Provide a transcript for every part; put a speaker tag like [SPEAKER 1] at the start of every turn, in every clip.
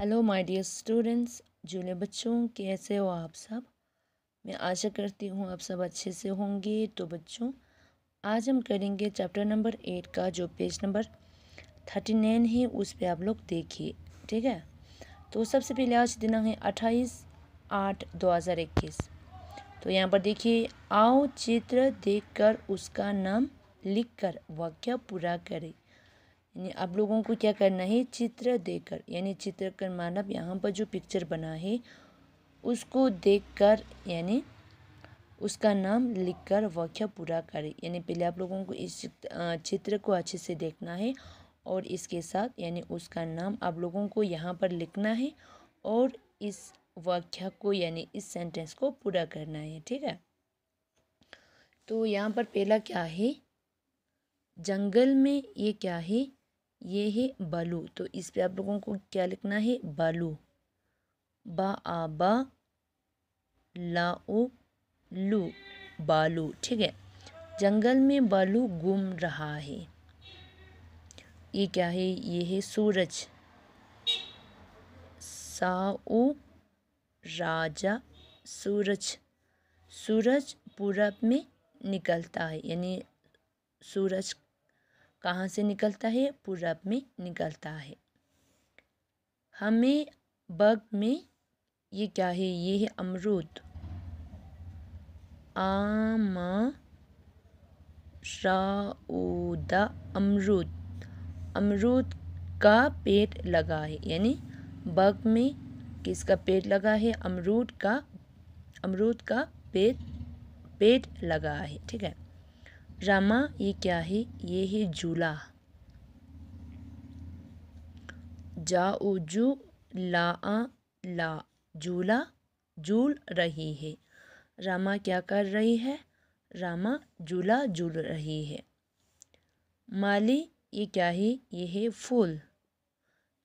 [SPEAKER 1] hello my dear students जूले बच्चों कैसे हो आप सब मैं आशा करती हूँ आप सब अच्छे से होंगे तो बच्चों आज हम करेंगे चैप्टर नंबर एट का जो पेज नंबर थर्टी नाइन है उस पर आप लोग देखिए ठीक है तो सबसे पहले आज दिनांक है अट्ठाईस आठ दो हज़ार इक्कीस तो यहाँ पर देखिए आओ चित्र देखकर उसका नाम लिखकर वाक्य पूरा करें यानी आप लोगों को क्या करना है चित्र देकर यानी चित्रकर मानव यहाँ पर जो पिक्चर बना है उसको देखकर यानी उसका नाम लिखकर व्याख्या पूरा करें यानी पहले आप लोगों को इस चित्र को अच्छे से देखना है और इसके साथ यानी उसका नाम आप लोगों को यहाँ पर लिखना है और इस व्याख्या को यानी इस सेंटेंस को पूरा करना है ठीक है तो यहाँ पर पहला क्या है जंगल में ये क्या है ये है बालू तो इस पे आप लोगों को क्या लिखना है बालू बा आबा लाओ लू बालू ठीक है जंगल में बालू घूम रहा है ये क्या है ये है सूरज साओ राजा सूरज सूरज पूरब में निकलता है यानी सूरज कहाँ से निकलता है पूरब में निकलता है हमें बग में ये क्या है ये है अमरूद आमा शाऊदा अमरूद अमरूद का पेड़ लगा है यानी बग में किसका पेड़ लगा है अमरूद का अमरूद का पेड़ पेड़ लगा है ठीक है रामा ये क्या है ये है झूला जाओ जू ला ला झूला झूल रही है रामा क्या कर रही है रामा झूला झूल रही है माली ये क्या है ये है फूल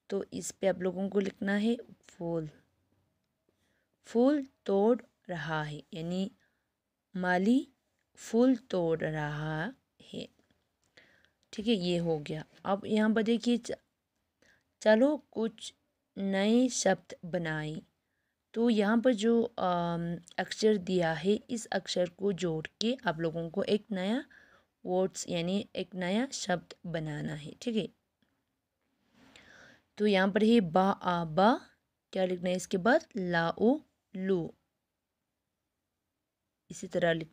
[SPEAKER 1] तो इस पे आप लोगों को लिखना है फूल फूल तोड़ रहा है यानी माली फूल तोड़ रहा है ठीक है ये हो गया अब यहाँ पर देखिए चलो कुछ नए शब्द बनाए तो यहाँ पर जो अक्षर दिया है इस अक्षर को जोड़ के आप लोगों को एक नया वर्ड्स यानी एक नया शब्द बनाना है ठीक है तो यहाँ पर है बा आ बा क्या लिखना है इसके बाद लाओ लू इसी तरह लिख